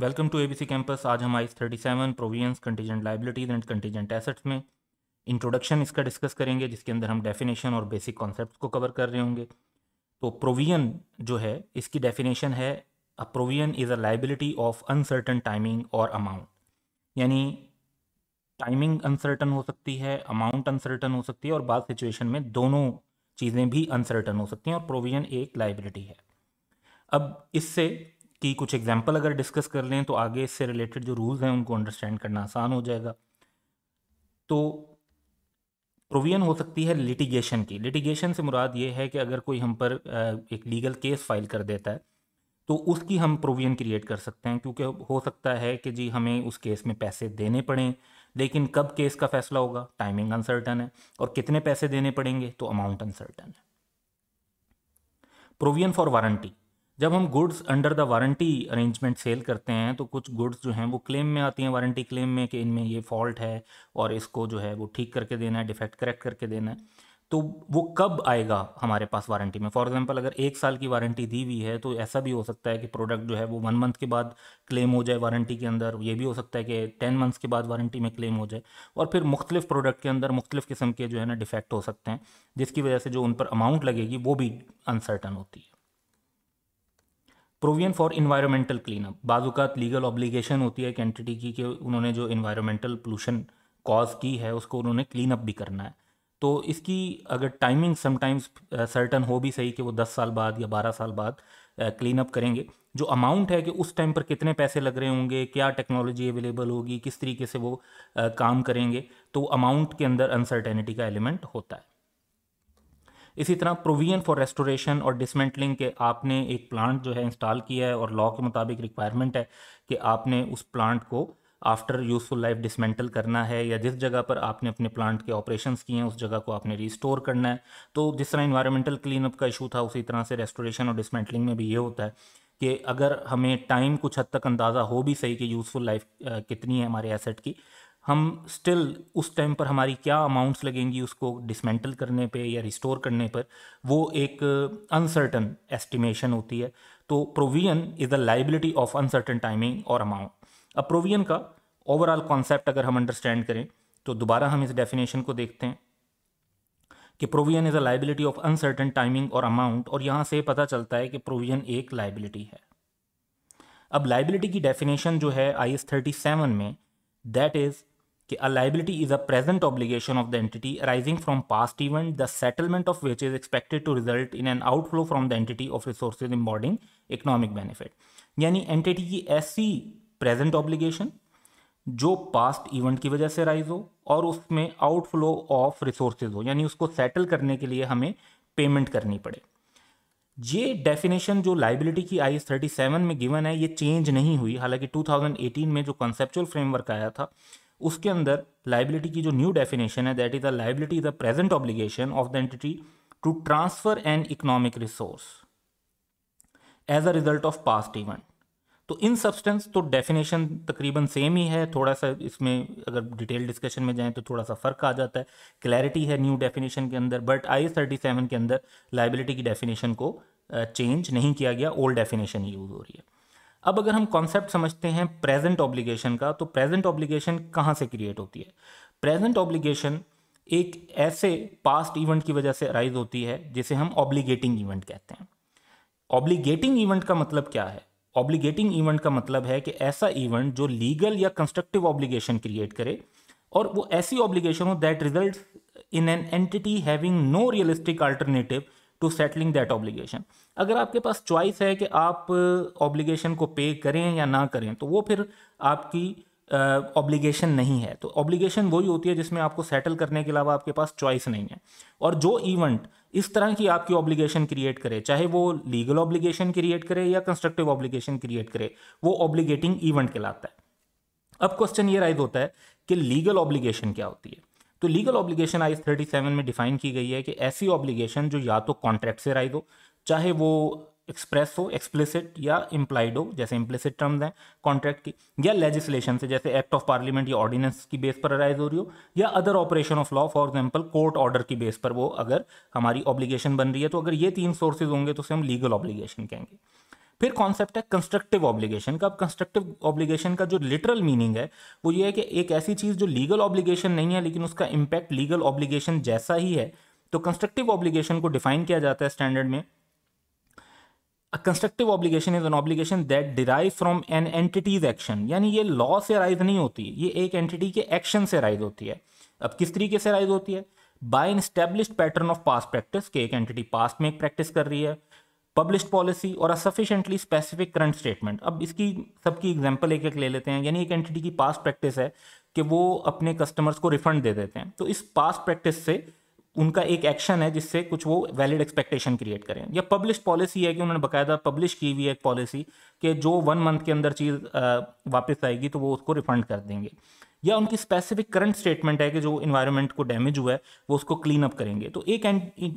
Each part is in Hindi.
वेलकम टू एबीसी कैंपस आज हम I thirty seven provisions contingent liabilities and contingent assets में इंट्रोडक्शन इसका डिस्कस करेंगे जिसके अंदर हम डेफिनेशन और बेसिक कॉन्सेप्ट को कवर कर रहे होंगे तो प्रोविजन जो है इसकी डेफिनेशन है a provision is a liability of uncertain timing और अमाउंट यानी टाइमिंग अनसर्टन हो सकती है अमाउंट अनसर्टन हो सकती है और बाद सिचुएशन में दोनों चीज़ें भी अनसर्टन हो सकती हैं और प्रोविजन एक लाइबिलिटी है अब इससे की कुछ एग्जाम्पल अगर डिस्कस कर लें तो आगे इससे रिलेटेड जो रूल्स हैं उनको अंडरस्टैंड करना आसान हो जाएगा तो प्रोविजन हो सकती है लिटिगेशन की लिटिगेशन से मुराद ये है कि अगर कोई हम पर एक लीगल केस फाइल कर देता है तो उसकी हम प्रोविजन क्रिएट कर सकते हैं क्योंकि हो सकता है कि जी हमें उस केस में पैसे देने पड़ें लेकिन कब केस का फैसला होगा टाइमिंग अनसर्टन है और कितने पैसे देने पड़ेंगे तो अमाउंट अनसर्टन है प्रोविजन फॉर वारंटी जब हम goods under the warranty arrangement sale करते हैं तो कुछ गुड्स जो हैं वो क्लेम में आती हैं वारंटी क्लेम में कि इनमें ये फॉल्ट है और इसको जो है वो ठीक करके देना है डिफेक्ट करेक्ट करके देना है तो वो कब आएगा हमारे पास वारंटी में फॉर एग्जांपल अगर एक साल की वारंटी दी हुई है तो ऐसा भी हो सकता है कि प्रोडक्ट जो है वो वन मंथ के बाद क्लेम हो जाए वारंटी के अंदर ये भी हो सकता है कि टेन मंथ्स के बाद वारंटी में क्लेम हो जाए और फिर मुख्तलिफ प्रोडक्ट के अंदर मुख्तलिफ किस्म के जो है ना डिफेक्ट हो सकते हैं जिसकी वजह से जो उन पर अमाउंट लगेगी वो भी अनसर्टन होती है प्रोविजन फॉर इन्वायरमेंटल क्लीनअप बाजूकात लीगल ऑब्लीगेशन होती है एक एंटिटी की कि उन्होंने जो इन्वायरमेंटल पोल्यूशन कॉज की है उसको उन्होंने क्लीन अप भी करना है तो इसकी अगर टाइमिंग समटाइम्स सर्टन हो भी सही कि वो दस साल बाद या बारह साल बाद क्लीन अप करेंगे जो अमाउंट है कि उस टाइम पर कितने पैसे लग रहे होंगे क्या टेक्नोलॉजी अवेलेबल होगी किस तरीके से वो काम करेंगे तो अमाउंट के अंदर अनसर्टेनिटी का एलिमेंट होता है इसी तरह प्रोविजन फॉर रेस्टोरेशन और डिसमेंटलिंग के आपने एक प्लांट जो है इंस्टॉल किया है और लॉ के मुताबिक रिक्वायरमेंट है कि आपने उस प्लांट को आफ्टर यूज़फुल लाइफ डिसमेंटल करना है या जिस जगह पर आपने अपने प्लांट के ऑपरेशंस किए हैं उस जगह को आपने रिस्टोर करना है तो जिस तरह इन्वायरमेंटल क्लीनअप का इशू था उसी तरह से रेस्टोरेशन और डिसमेंटलिंग में भी ये होता है कि अगर हमें टाइम कुछ हद तक अंदाज़ा हो भी सही कि यूज़फुल लाइफ कितनी है हमारे एसेट की हम स्टिल उस टाइम पर हमारी क्या अमाउंट्स लगेंगी उसको डिसमेंटल करने पे या रिस्टोर करने पर वो एक अनसर्टन एस्टिमेशन होती है तो provision is the liability of uncertain timing और अमाउंट अब प्रोविजन का ओवरऑल कॉन्सेप्ट अगर हम अंडरस्टैंड करें तो दोबारा हम इस डेफिनेशन को देखते हैं कि provision is a liability of uncertain timing और अमाउंट और यहाँ से पता चलता है कि प्रोविजन एक लाइबिलिटी है अब लाइबिलिटी की डेफिनेशन जो है आई एस थर्टी सेवन में दैट इज़ कि a liability is a present obligation of the entity arising from past event the settlement of which is expected to result in an outflow from the entity of embodying economic benefit यानी एंटिटी की ऐसी प्रेजेंट ऑब्लिगेशन जो पास्ट इवेंट की वजह से राइज हो और उसमें आउटफ्लो ऑफ रिसोर्सेज हो यानी उसको सेटल करने के लिए हमें पेमेंट करनी पड़े ये डेफिनेशन जो लाइबिलिटी की आई एस थर्टी सेवन में गिवन है ये चेंज नहीं हुई हालांकि टू थाउजेंड एटीन में जो कंसेप्चुअल फ्रेमवर्क आया था उसके अंदर लाइबिलिटी की जो न्यू डेफिनेशन है that is the liability is the present obligation of the entity to transfer an economic resource as a result of past event तो इन सब्सटेंस तो डेफिनेशन तकरीबन सेम ही है थोड़ा सा इसमें अगर डिटेल डिस्कशन में जाएं तो थोड़ा सा फ़र्क आ जाता है क्लैरिटी है न्यू डेफिनेशन के अंदर बट आई थर्टी सेवन के अंदर लाइबिलिटी की डेफिनेशन को चेंज नहीं किया गया ओल्ड डेफिनेशन यूज़ हो रही है अब अगर हम कॉन्सेप्ट समझते हैं प्रेजेंट ऑब्लिगेशन का तो प्रेजेंट ऑब्लिगेशन कहाँ से क्रिएट होती है प्रेजेंट ऑब्लिगेशन एक ऐसे पास्ट इवेंट की वजह से अराइज होती है जिसे हम ऑब्लिगेटिंग इवेंट कहते हैं ऑब्लिगेटिंग इवेंट का मतलब क्या है ऑब्लिगेटिंग इवेंट का मतलब है कि ऐसा इवेंट जो लीगल या कंस्ट्रक्टिव ऑब्लिगेशन क्रिएट करे और वो ऐसी ऑब्लिगेशन हो that result in an entity having no realistic alternative to settling that obligation अगर आपके पास चॉइस है कि आप ऑब्लिगेशन uh, को पे करें या ना करें तो वो फिर आपकी ऑब्लिगेशन uh, नहीं है तो ऑब्लिगेशन वही होती है जिसमें आपको सेटल करने के अलावा आपके पास चॉइस नहीं है और जो इवेंट इस तरह की आपकी ऑब्लिगेशन क्रिएट करे चाहे वो लीगल ऑब्लिगेशन क्रिएट करे या कंस्ट्रक्टिव ऑब्लिगेशन क्रिएट करे वो ऑब्लिगेटिंग इवेंट कहलाता है अब क्वेश्चन ये राइज होता है कि लीगल ऑब्लिगेशन क्या होती है तो legal obligation I thirty seven में डिफाइन की गई है कि ऐसी ऑब्लिगेशन जो या तो कॉन्ट्रैक्ट से राइज हो चाहे वो एक्सप्रेस हो एक्सप्लिसिट या इम्प्लाइड हो जैसे इम्प्लिसिट टर्म्स हैं कॉन्ट्रैक्ट की या लेजिस्लेशन से जैसे एक्ट ऑफ पार्लियामेंट या ऑर्डिनेंस की बेस पर अराइज हो रही हो या other operation of law for example court order की बेस पर वो अगर हमारी ऑब्लिगेशन बन रही है तो अगर ये तीन सोर्सेज होंगे तो उसे हम लीगल ऑब्लिगेशन कहेंगे फिर कॉन्सेप्ट है कंस्ट्रक्टिव ऑब्लिगेशन का अब कंस्ट्रक्टिव ऑब्लिगेशन का जो लिटरल मीनिंग है वो ये है कि एक ऐसी चीज़ जो लीगल ऑब्लिगेशन नहीं है लेकिन उसका इम्पैक्ट लीगल ऑब्लिगेशन जैसा ही है तो कंस्ट्रक्टिव ऑब्लिगेशन को डिफाइन किया जाता है स्टैंडर्ड में a constructive obligation is an obligation that derive from an entity's action यानी ये लॉ से राइज नहीं होती ये एक एंटिटी के एक्शन से राइज होती है अब किस तरीके से राइज होती है by an establish pattern of past practice के एक एंटिटी पास्ट में एक प्रैक्टिस कर रही है पब्लिश पॉलिसी और a sufficiently specific current statement अब इसकी सबकी एग्जाम्पल एक एक ले लेते हैं यानी एक एंटिटी की पास्ट प्रैक्टिस है कि वो अपने कस्टमर्स को रिफंड दे देते हैं तो इस पास्ट प्रैक्टिस से उनका एक एक्शन है जिससे कुछ वो वैलिड एक्सपेक्टेशन क्रिएट करें या पब्लिश पॉलिसी है कि उन्होंने बकायदा पब्लिश की हुई एक पॉलिसी कि जो वन मंथ के अंदर चीज़ वापस आएगी तो वो उसको रिफंड कर देंगे या उनकी स्पेसिफिक करंट स्टेटमेंट है कि जो इन्वायरमेंट को डैमेज हुआ है वो उसको क्लीन अप करेंगे तो एक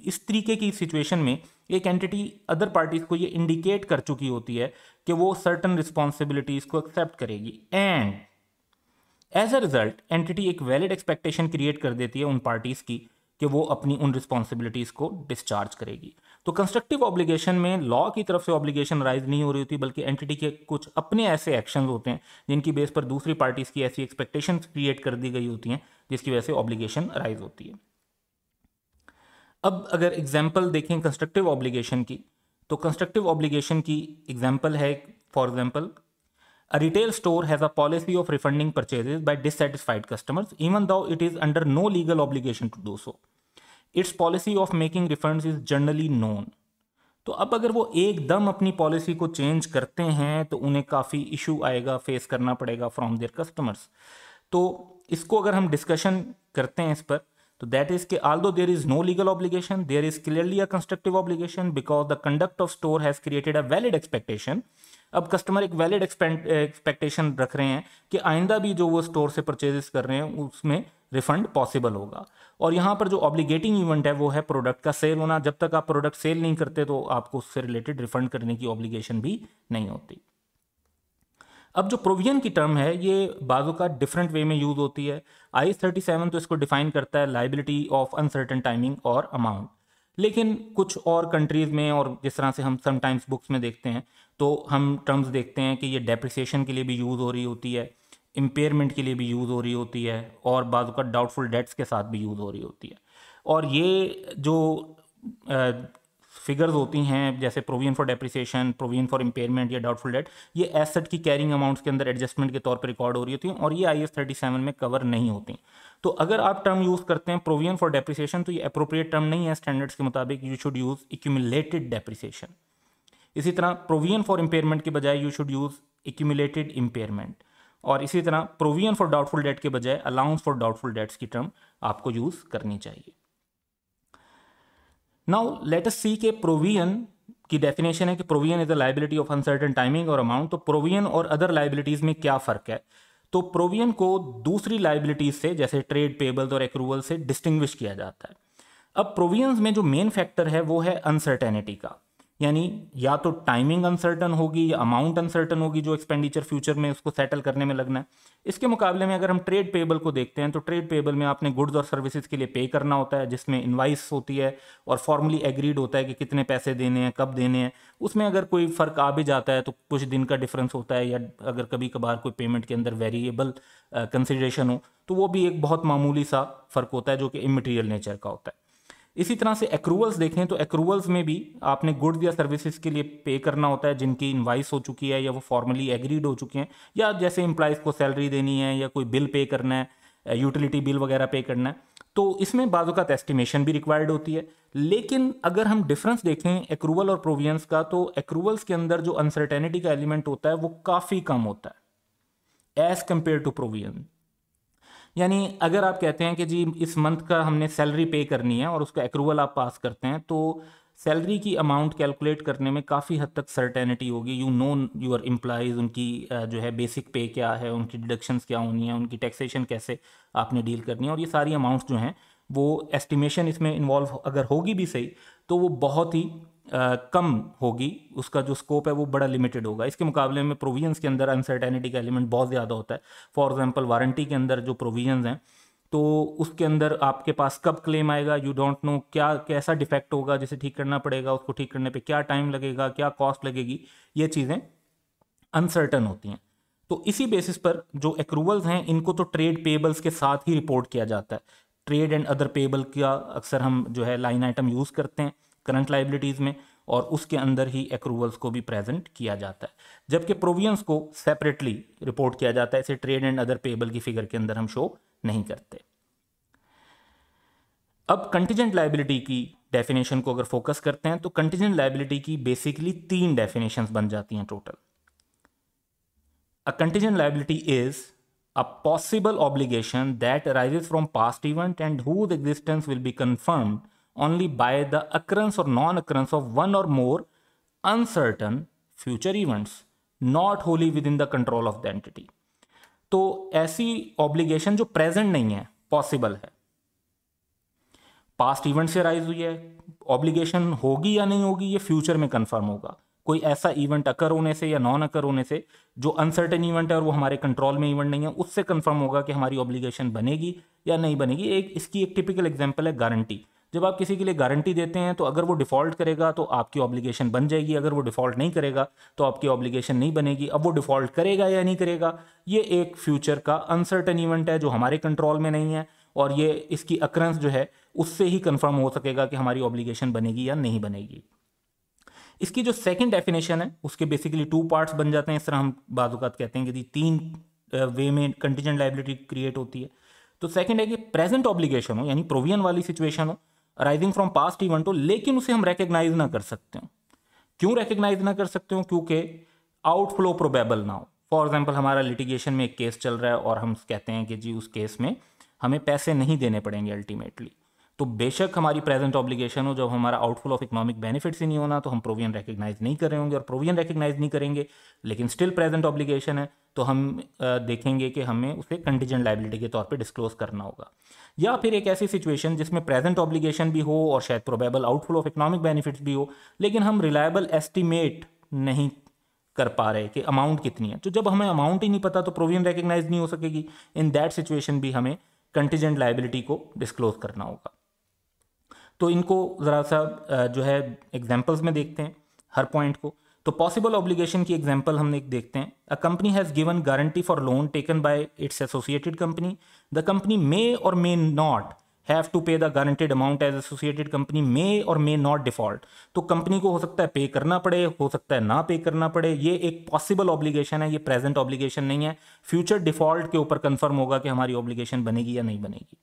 इस तरीके की सिचुएशन में एक एंटिटी अदर पार्टीज को ये इंडिकेट कर चुकी होती है कि वो सर्टन रिस्पॉन्सिबिलिटीज को एक्सेप्ट करेगी and as a result entity एक वैलिड एक्सपेक्टेशन क्रिएट कर देती है उन पार्टीज की कि वो अपनी उन रिस्पॉन्सिबिलिटीज़ को डिस्चार्ज करेगी तो कंस्ट्रक्टिव ऑब्लिगेशन में लॉ की तरफ से ऑब्लिगेशन राइज नहीं हो रही होती बल्कि एंटिटी के कुछ अपने ऐसे एक्शन होते हैं जिनकी बेस पर दूसरी पार्टीज़ की ऐसी एक्सपेक्टेशन क्रिएट कर दी गई होती हैं जिसकी वजह से ऑब्लिगेशन राइज होती है अब अगर एग्जाम्पल देखें कंस्ट्रक्टिव ऑब्लिगेशन की तो कंस्ट्रक्टिव ऑब्लिगेशन की एग्जाम्पल है for example a retail store has a policy of refunding purchases by dissatisfied customers even though it is under no legal obligation to do so its policy of making refunds is generally known तो अब अगर वो एकदम अपनी पॉलिसी को चेंज करते हैं तो उन्हें काफ़ी इशू आएगा फेस करना पड़ेगा फ्रॉम देयर कस्टमर्स तो इसको अगर हम डिस्कशन करते हैं इस पर तो दैट इज़ के although there is no legal obligation there is clearly a constructive obligation because the conduct of store has created a valid expectation अब कस्टमर एक वैलिड एक्सपेक्टेशन रख रहे हैं कि आइंदा भी जो वो स्टोर से परचेजेस कर रहे हैं उसमें रिफंड पॉसिबल होगा और यहाँ पर जो ऑब्लिगेटिंग इवेंट है वो है प्रोडक्ट का सेल होना जब तक आप प्रोडक्ट सेल नहीं करते तो आपको उससे रिलेटेड रिफंड करने की ऑब्लिगेशन भी नहीं होती अब जो प्रोविजन की टर्म है ये बाजू का डिफरेंट वे में यूज होती है आई थर्टी सेवन तो इसको डिफाइन करता है लाइबिलिटी ऑफ अनसर्टन टाइमिंग और अमाउंट लेकिन कुछ और कंट्रीज़ में और जिस तरह से हम समटाइम्स बुक्स में देखते हैं तो हम टर्म्स देखते हैं कि ये डेप्रिसिएशन के लिए भी यूज़ हो रही होती है इम्पेयरमेंट के लिए भी यूज़ हो रही होती है और बाद डाउटफुल डेट्स के साथ भी यूज़ हो रही होती है और ये जो फिगर्स होती हैं जैसे provision for depreciation provision for impairment या डाउटफुल डेट ये एसेट की कैरिंग अमाउंट्स के अंदर एडजस्टमेंट के तौर पर रिकॉर्ड हो रही होती हैं और ये आई एस थर्टी सेवन में कवर नहीं होती तो अगर आप टर्म यूज़ करते हैं प्रोविजन फॉर डेप्रिसिएशन तो ये अप्रोप्रिएट टर्म नहीं है स्टैंडर्ड्स के मुताबिक you should use accumulated depreciation इसी तरह प्रोविजन फॉर इम्पेयरमेंट के बजाय you should use accumulated impairment और इसी तरह प्रोविजन फॉर डाउटफुल डेट के बजाय अलाउंस फॉर डाउटफुल डेट्स की टर्म आपको यूज़ करनी चाहिए नाउ लेट अस सी के प्रोविजन की डेफिनेशन है कि provision is the liability of uncertain timing और अमाउंट तो प्रोविजन और अदर लाइबिलिटीज़ में क्या फ़र्क है तो प्रोविजन को दूसरी लाइबिलिटीज़ से जैसे ट्रेड पेबल्स और एक्रूवल से डिस्टिंग्विश किया जाता है अब प्रोविजन में जो मेन फैक्टर है वो है अनसर्टेनिटी का यानी या तो टाइमिंग अनसर्टन होगी या अमाउंट अनसर्टन होगी जो एक्सपेंडिचर फ्यूचर में उसको सेटल करने में लगना है इसके मुकाबले में अगर हम ट्रेड पेबल को देखते हैं तो ट्रेड पेबल में आपने गुड्स और सर्विसेज के लिए पे करना होता है जिसमें इन्वाइस होती है और फॉर्मली एग्रीड होता है कि कितने पैसे देने हैं कब देने हैं उसमें अगर कोई फ़र्क आ भी जाता है तो कुछ दिन का डिफरेंस होता है या अगर कभी कभार कोई पेमेंट के अंदर वेरिएबल कंसिड्रेशन हो तो वो भी एक बहुत मामूली सा फ़र्क होता है जो कि इमटीरियल नेचर का होता है इसी तरह से एक्रूवल्स देखें तो अक्रूवल्स में भी आपने गुड्स या सर्विसेज के लिए पे करना होता है जिनकी इन्वाइस हो चुकी है या वो फॉर्मली एग्रीड हो चुके हैं या जैसे एम्प्लाइज़ को सैलरी देनी है या कोई बिल पे करना है यूटिलिटी बिल वगैरह पे करना है तो इसमें बाजूकात एस्टिमेशन भी रिक्वायर्ड होती है लेकिन अगर हम डिफरेंस देखें एक्रूवल और प्रोवियंस का तो एक्रूवल्स के अंदर जो अनसर्टेनिटी का एलिमेंट होता है वो काफ़ी कम होता है एज़ कम्पेयर टू प्रोवियंस यानी अगर आप कहते हैं कि जी इस मंथ का हमने सैलरी पे करनी है और उसका अप्रूवल आप पास करते हैं तो सैलरी की अमाउंट कैलकुलेट करने में काफ़ी हद तक सर्टेनिटी होगी यू नो यूर एम्प्लॉयज़ उनकी जो है बेसिक पे क्या है उनकी डिडक्शंस क्या होनी है उनकी टैक्सेशन कैसे आपने डील करनी है और ये सारी अमाउंट्स जो हैं वो एस्टिमेशन इसमें इन्वॉल्व अगर होगी भी सही तो वो बहुत ही कम होगी उसका जो स्कोप है वो बड़ा लिमिटेड होगा इसके मुकाबले में प्रोविजंस के अंदर अनसर्टेनिटी का एलिमेंट बहुत ज़्यादा होता है फॉर एग्जांपल वारंटी के अंदर जो प्रोविजंस हैं तो उसके अंदर आपके पास कब क्लेम आएगा यू डोंट नो क्या कैसा डिफेक्ट होगा जिसे ठीक करना पड़ेगा उसको ठीक करने पर क्या टाइम लगेगा क्या कॉस्ट लगेगी ये चीज़ें अनसर्टन होती हैं तो इसी बेसिस पर जो एक्रूवल्स हैं इनको तो ट्रेड पेबल्स के साथ ही रिपोर्ट किया जाता है ट्रेड एंड अदर पेबल का अक्सर हम जो है लाइन आइटम यूज़ करते हैं करंट लाइबिलिटीज़ में और उसके अंदर ही एक्रूवल्स को भी प्रेजेंट किया जाता है जबकि प्रोविजंस को सेपरेटली रिपोर्ट किया जाता है इसे ट्रेड एंड अदर पेबल की फिगर के अंदर हम शो नहीं करते अब कंटिजेंट लाइबिलिटी की डेफिनेशन को अगर फोकस करते हैं तो कंटिजेंट लाइबिलिटी की बेसिकली तीन डेफिनेशन बन जाती हैं total a contingent liability is a possible obligation that arises from past event and whose existence will be confirmed only by the occurrence or non-occurrence of one or more uncertain future events not wholly within the control of the entity तो ऐसी ऑब्लिगेशन जो प्रेजेंट नहीं है पॉसिबल है पास्ट इवेंट से राइज हुई है ऑब्लिगेशन होगी या नहीं होगी ये फ्यूचर में कंफर्म होगा कोई ऐसा इवेंट अकर होने से या नॉन अकर होने से जो अनसर्टेन इवेंट है और वो हमारे कंट्रोल में इवेंट नहीं है उससे कंफर्म होगा कि हमारी ऑब्लिगेशन बनेगी या नहीं बनेगी एक इसकी एक टिपिकल एग्जाम्पल है गारंटी जब आप किसी के लिए गारंटी देते हैं तो अगर वो डिफ़ॉल्ट करेगा तो आपकी ऑब्लिगेशन बन जाएगी अगर वो डिफ़ॉल्ट नहीं करेगा तो आपकी ऑब्लिगेशन नहीं बनेगी अब वो डिफ़ॉल्ट करेगा या नहीं करेगा ये एक फ्यूचर का अनसर्टन इवेंट है जो हमारे कंट्रोल में नहीं है और ये इसकी अक्रंस जो है उससे ही कन्फर्म हो सकेगा कि हमारी ऑब्लीगेशन बनेगी या नहीं बनेगी इसकी जो सेकेंड डेफिनेशन है उसके बेसिकली टू पार्ट्स बन जाते हैं इस तरह हम बाजूकात कहते हैं कि तीन वे में कंटीजेंट लाइबिलिटी क्रिएट होती है तो सेकेंड है कि प्रेजेंट ऑब्लिगेशन हो यानी प्रोविजन वाली सिचुएशन हो अराइजिंग फ्रॉम पास्ट इवेंट हो लेकिन उसे हम रेकग्नाइज ना कर सकते हो क्यों रेकग्नाइज़ ना कर सकते हो क्योंकि आउटफ्लो प्रोबेबल ना हो फॉर एग्जाम्पल हमारा लिटिगेशन में एक केस चल रहा है और हम कहते हैं कि जी उस केस में हमें पैसे नहीं देने पड़ेंगे अल्टीमेटली तो बेशक हमारी प्रेजेंट ऑब्लिगेशन हो जब हमारा आउटफुल ऑफ इकोनॉमिक बेनिफिट्स ही नहीं होना तो हम प्रोविजन रिकग्नाइज नहीं कर रहे होंगे और प्रोविजन रिकग्नाइज नहीं करेंगे लेकिन स्टिल प्रेजेंट ऑब्लिगेशन है तो हम देखेंगे कि हमें उसे कंटीजेंट लाइबिलिटी के तौर पे डिस्क्लोज करना होगा या फिर एक ऐसी सिचुएशन जिसमें प्रेजेंट ऑब्लिगेशन भी हो और शायद probable outflow of economic benefits भी हो लेकिन हम रिलायबल एस्टिमेट नहीं कर पा रहे कि अमाउंट कितनी है तो जब हमें अमाउंट ही नहीं पता तो प्रोविजन रिकग्नाइज नहीं हो सकेगी इन दैट सिचुएशन भी हमें कंटीजेंट लाइबिलिटी को डिस्क्लोज करना होगा तो इनको ज़रा सा जो है एग्जाम्पल्स में देखते हैं हर पॉइंट को तो पॉसिबल ऑब्लिगेशन की एग्जाम्पल हम एक देखते हैं a company has given guarantee for loan taken by its associated company the company may or may not have to pay the guaranteed amount as associated company may or may not default तो कंपनी को हो सकता है पे करना पड़े हो सकता है ना पे करना पड़े ये एक पॉसिबल ऑब्लिगेशन है ये प्रेजेंट ऑब्लिगेशन नहीं है फ्यूचर डिफॉल्ट के ऊपर कंफर्म होगा कि हमारी ऑब्लिगेशन बनेगी या नहीं बनेगी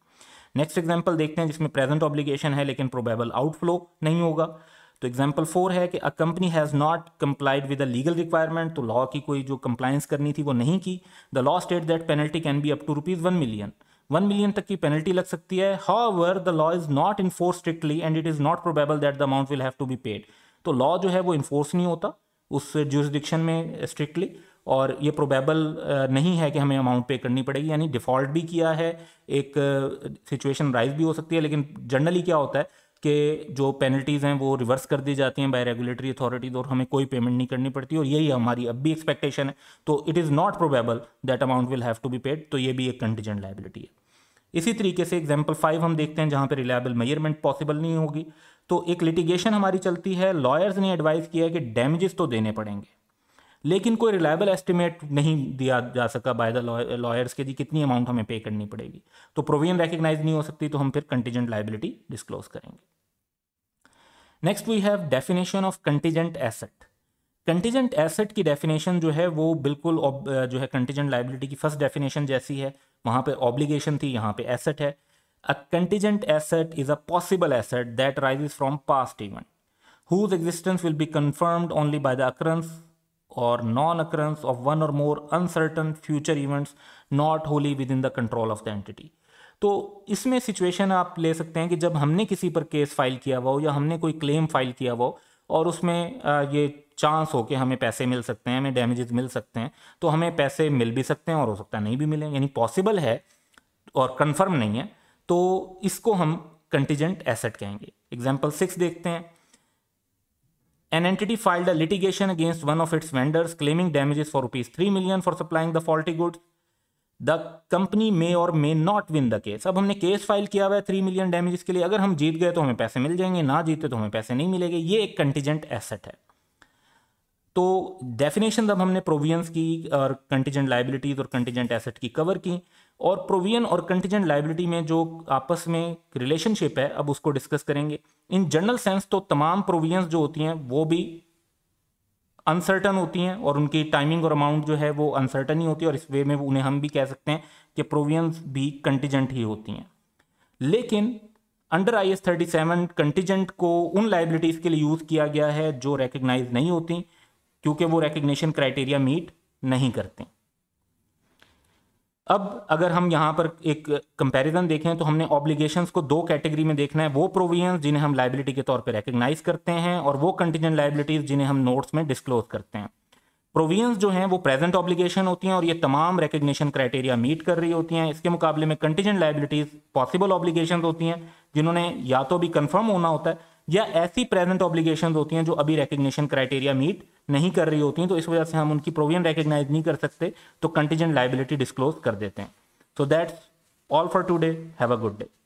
नेक्स्ट एग्जाम्पल देखते हैं जिसमें प्रेजेंट ऑब्लिगेशन है लेकिन प्रोबेबल आउटफ्लो नहीं होगा तो एग्जाम्पल फोर है कि a company has not complied with a legal requirement तो लॉ की कोई जो कंप्लाइंस करनी थी वो नहीं की the law state that penalty can be up to rupees one million one million तक की पेनल्टी लग सकती है however the law is not enforce strictly and it is not probable that the amount will have to be paid तो लॉ जो है वो इन्फोर्स नहीं होता उस जुरिस्डिक्शन में स्ट्रिक्टली और ये प्रोबेबल नहीं है कि हमें अमाउंट पे करनी पड़ेगी यानी डिफ़ॉल्ट भी किया है एक सिचुएशन राइज भी हो सकती है लेकिन जनरली क्या होता है कि जो पेनल्टीज़ हैं वो रिवर्स कर दी जाती हैं बाय रेगुलेटरी अथॉरिटीज़ और हमें कोई पेमेंट नहीं करनी पड़ती और यही हमारी अब भी एक्सपेक्टेशन है तो it is not probable that amount will have to be paid तो ये भी एक कंटीजेंट लाइबिलिटी है इसी तरीके से एग्जाम्पल फाइव हम देखते हैं जहाँ पर रिलायबल मेजरमेंट पॉसिबल नहीं होगी तो एक लिटिगेशन हमारी चलती है लॉयर्स ने एडवाइस किया है कि डैमेजेस तो देने पड़ेंगे लेकिन कोई रिलायबल एस्टिमेट नहीं दिया जा सका बाय द लॉयर्स के जी कितनी अमाउंट हमें पे करनी पड़ेगी तो प्रोविजन रिकग्नाइज नहीं हो सकती तो हम फिर कंटीजेंट लाइबिलिटी डिस्क्लोज करेंगे next we have definition of contingent asset contingent asset की डेफिनेशन जो है वो बिल्कुल जो है कंटीजेंट लाइबिलिटी की फर्स्ट डेफिनेशन जैसी है वहाँ पे ऑब्लिगेशन थी यहाँ पे एसेट है a contingent asset is a possible asset that rises from past event whose existence will be confirmed only by the occurrence non non of one or more uncertain future events not wholly within the control of the entity तो इसमें सिचुएशन आप ले सकते हैं कि जब हमने किसी पर केस फाइल किया हुआ हो या हमने कोई क्लेम फाइल किया हुआ हो और उसमें ये चांस हो कि हमें पैसे मिल सकते हैं हमें डैमेजेस मिल सकते हैं तो हमें पैसे मिल भी सकते हैं और हो सकता है नहीं भी मिले यानी पॉसिबल है और कन्फर्म नहीं है तो इसको हम कंटिजेंट एसेट कहेंगे एग्जाम्पल सिक्स देखते हैं An entity filed a litigation against one of its vendors claiming damages for rupees 3 million for supplying the faulty goods. The company may or may not win the case अब हमने केस फाइल किया हुआ है थ्री मिलियन डैमेज के लिए अगर हम जीत गए तो हमें पैसे मिल जाएंगे ना जीते तो हमें पैसे नहीं मिलेंगे ये एक कंटीजेंट एसेट है तो डेफिनेशन अब हमने प्रोविजंस की और कंटीजेंट लाइबिलिटीज और कंटीजेंट एसेट की कवर की और प्रोविजन और कंटीजेंट लाइबिलिटी में जो आपस में रिलेशनशिप है अब उसको डिस्कस करेंगे इन जनरल सेंस तो तमाम प्रोविजंस जो होती हैं वो भी अनसर्टन होती हैं और उनकी टाइमिंग और अमाउंट जो है वो अनसर्टन ही होती है और इस वे में उन्हें हम भी कह सकते हैं कि प्रोविजंस भी कंटीजेंट ही होती हैं लेकिन under I S thirty seven contingent को उन लाइबिलिटीज़ के लिए यूज़ किया गया है जो रिकग्नाइज नहीं होती क्योंकि वो रिकग्निशन क्राइटेरिया मीट नहीं करते अब अगर हम यहाँ पर एक कंपैरिजन देखें तो हमने ऑब्लिगेशंस को दो कैटेगरी में देखना है वो प्रोविजंस जिन्हें हम लाइबिलिटी के तौर पे रिकग्नाइज करते हैं और वो कंटिजेंट लाइबिलिटीज जिन्हें हम नोट्स में डिस्क्लोज करते हैं प्रोविजंस जो हैं वो प्रेजेंट ऑब्लिगेशन होती हैं और ये तमाम रिकग्निशन क्राइटेरिया मीट कर रही होती हैं इसके मुकाबले में कंटिजेंट लाइबिलिटीज पॉसिबल ऑब्लिगेशन होती हैं जिन्होंने या तो भी कन्फर्म होना होता है या ऐसी प्रेजेंट ऑब्लिगेशन होती हैं जो अभी रिकग्निशन क्राइटेरिया मीट नहीं कर रही होती हैं तो इस वजह से हम उनकी प्रोविजन रिकग्नाइज नहीं कर सकते तो कंटीजेंट लाइबिलिटी डिस्क्लोज कर देते हैं so that's all for today have a good day